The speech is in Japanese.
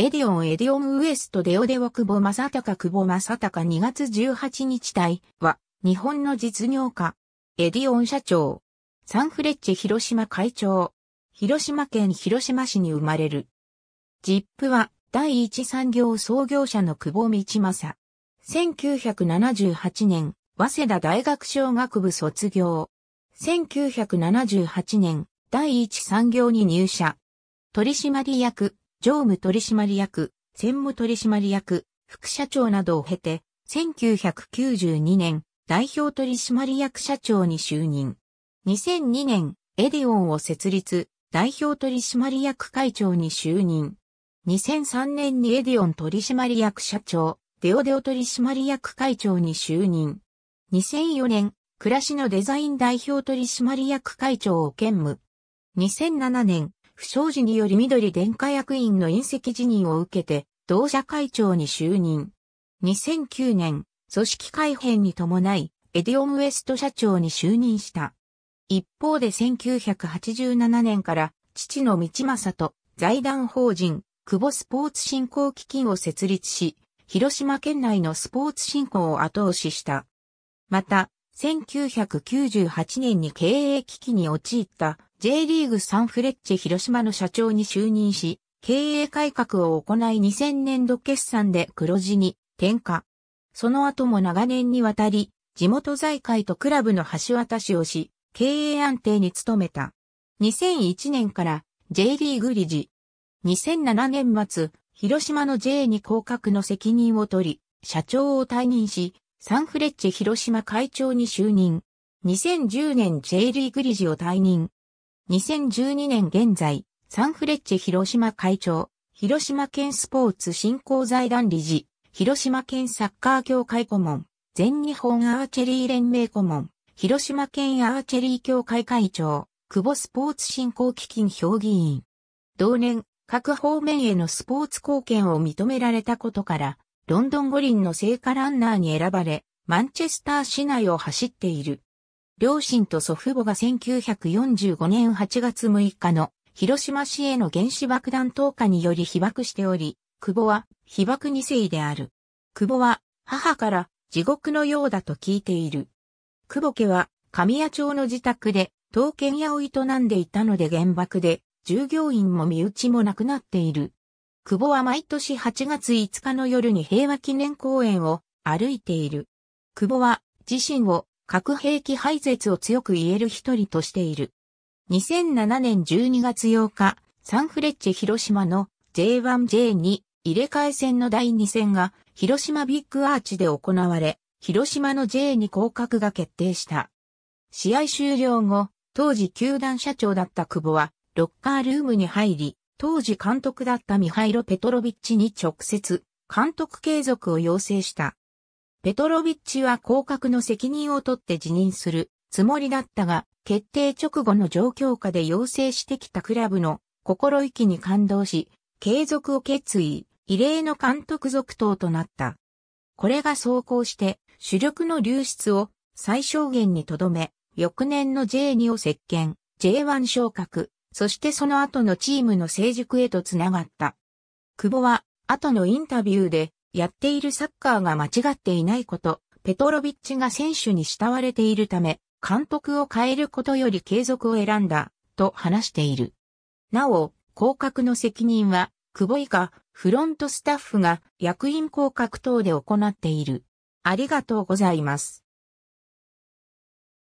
エディオンエディオンウエストデオデオ久保正隆久保正隆2月18日隊は日本の実業家。エディオン社長。サンフレッチェ広島会長。広島県広島市に生まれる。ジップは第一産業創業者の久保道正。1978年、早稲田大学商学部卒業。1978年、第一産業に入社。取締役、常務取締役、専務取締役、副社長などを経て、1992年、代表取締役社長に就任。2002年、エディオンを設立、代表取締役会長に就任。2003年にエディオン取締役社長、デオデオ取締役会長に就任。2004年、暮らしのデザイン代表取締役会長を兼務。2007年、不祥事により緑電化役員の隕石辞任を受けて、同社会長に就任。2009年、組織改編に伴い、エディオンウエスト社長に就任した。一方で1987年から、父の道正と財団法人、久保スポーツ振興基金を設立し、広島県内のスポーツ振興を後押しした。また、1998年に経営危機に陥った J リーグサンフレッチェ広島の社長に就任し、経営改革を行い2000年度決算で黒字に転嫁。その後も長年にわたり、地元財界とクラブの橋渡しをし、経営安定に努めた。2001年から J リーグ理事。2007年末、広島の J に降格の責任を取り、社長を退任し、サンフレッチェ広島会長に就任。2010年 J リーグ理事を退任。2012年現在、サンフレッチェ広島会長、広島県スポーツ振興財団理事、広島県サッカー協会顧問、全日本アーチェリー連盟顧問、広島県アーチェリー協会会長、久保スポーツ振興基金評議員。同年、各方面へのスポーツ貢献を認められたことから、ロンドン五輪の聖火ランナーに選ばれ、マンチェスター市内を走っている。両親と祖父母が1945年8月6日の広島市への原子爆弾投下により被爆しており、久保は被爆二世である。久保は母から地獄のようだと聞いている。久保家は神谷町の自宅で刀剣屋を営んでいたので原爆で従業員も身内も亡くなっている。久保は毎年8月5日の夜に平和記念公園を歩いている。久保は自身を核兵器廃絶を強く言える一人としている。2007年12月8日、サンフレッチェ広島の J1J2 入れ替え戦の第2戦が広島ビッグアーチで行われ、広島の J2 降格が決定した。試合終了後、当時球団社長だった久保は、ロッカールームに入り、当時監督だったミハイロ・ペトロビッチに直接、監督継続を要請した。ペトロビッチは降格の責任を取って辞任するつもりだったが、決定直後の状況下で要請してきたクラブの心意気に感動し、継続を決意、異例の監督続投となった。これが走行して、主力の流出を最小限にとどめ、翌年の J2 を席巻、J1 昇格、そしてその後のチームの成熟へとつながった。久保は、後のインタビューで、やっているサッカーが間違っていないこと、ペトロビッチが選手に慕われているため、監督を変えることより継続を選んだ、と話している。なお、降格の責任は、久保以下、フロントスタッフが役員降格等で行っている。ありがとうございます。